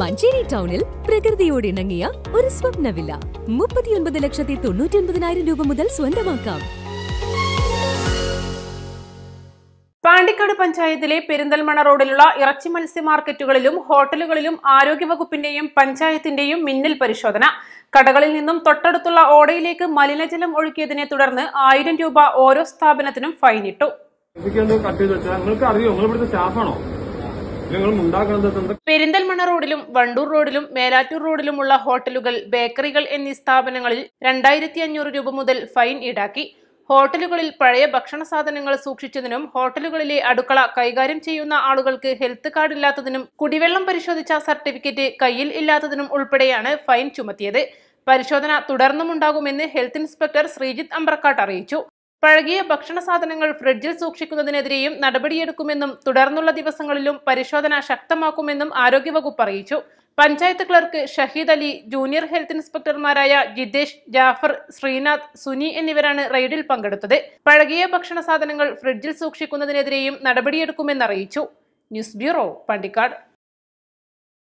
മഞ്ചേരി ടൗണിൽ പ്രകൃതിയോട് ഇണങ്ങിയ ഒരു സ്വപ്നവില്ല മുപ്പത്തിയൊൻപത് ലക്ഷത്തി തൊണ്ണൂറ്റി ഒൻപതിനായിരം രൂപ മുതൽ സ്വന്തമാക്കാം പാണ്ടിക്കാട് പഞ്ചായത്തിലെ പെരിന്തൽമണ റോഡിലുള്ള ഇറച്ചി മത്സ്യ മാർക്കറ്റുകളിലും ഹോട്ടലുകളിലും ആരോഗ്യവകുപ്പിന്റെയും പഞ്ചായത്തിന്റെയും മിന്നൽ പരിശോധന കടകളിൽ നിന്നും തൊട്ടടുത്തുള്ള ഓടയിലേക്ക് മലിനജലം ഒഴുക്കിയതിനെ തുടർന്ന് ആയിരം രൂപ ഓരോ സ്ഥാപനത്തിനും ഫൈനിട്ടു നിങ്ങൾക്ക് അറിയോ നിങ്ങൾ സ്റ്റാഫാണോ പെരിന്തൽമണ്ണ റോഡിലും വണ്ടൂർ റോഡിലും മേലാറ്റൂർ റോഡിലുമുള്ള ഹോട്ടലുകൾ ബേക്കറികൾ എന്നീ സ്ഥാപനങ്ങളിൽ രണ്ടായിരത്തി അഞ്ഞൂറ് രൂപ മുതൽ ഫൈൻ ഈടാക്കി ഹോട്ടലുകളിൽ പഴയ ഭക്ഷണ സാധനങ്ങൾ സൂക്ഷിച്ചതിനും ഹോട്ടലുകളിലെ അടുക്കള കൈകാര്യം ചെയ്യുന്ന ആളുകൾക്ക് ഹെൽത്ത് കാർഡ് ഇല്ലാത്തതിനും കുടിവെള്ളം പരിശോധിച്ച സർട്ടിഫിക്കറ്റ് കയ്യിൽ ഇല്ലാത്തതിനും ഉൾപ്പെടെയാണ് ഫൈൻ ചുമത്തിയത് പരിശോധന തുടർന്നുമുണ്ടാകുമെന്ന് ഹെൽത്ത് ഇൻസ്പെക്ടർ ശ്രീജിത്ത് അമ്പ്രക്കാട്ട് അറിയിച്ചു പഴകിയ ഭക്ഷണ സാധനങ്ങൾ ഫ്രിഡ്ജിൽ സൂക്ഷിക്കുന്നതിനെതിരെയും നടപടിയെടുക്കുമെന്നും തുടർന്നുള്ള ദിവസങ്ങളിലും പരിശോധന ശക്തമാക്കുമെന്നും ആരോഗ്യവകുപ്പ് അറിയിച്ചു panchayat clerk Shahid Ali junior health ഇൻസ്പെക്ടർമാരായ ജിതേഷ് ജാഫർ ശ്രീനാഥ് സുനി എന്നിവരാണ് റെയ്ഡിൽ പങ്കെടുത്തത് പഴകിയ ഭക്ഷണ സാധനങ്ങൾ ഫ്രിഡ്ജിൽ സൂക്ഷിക്കുന്നതിനെതിരെയും നടപടിയെടുക്കുമെന്നറിയിച്ചു ന്യൂസ് ബ്യൂറോ പണ്ടിക്കാട്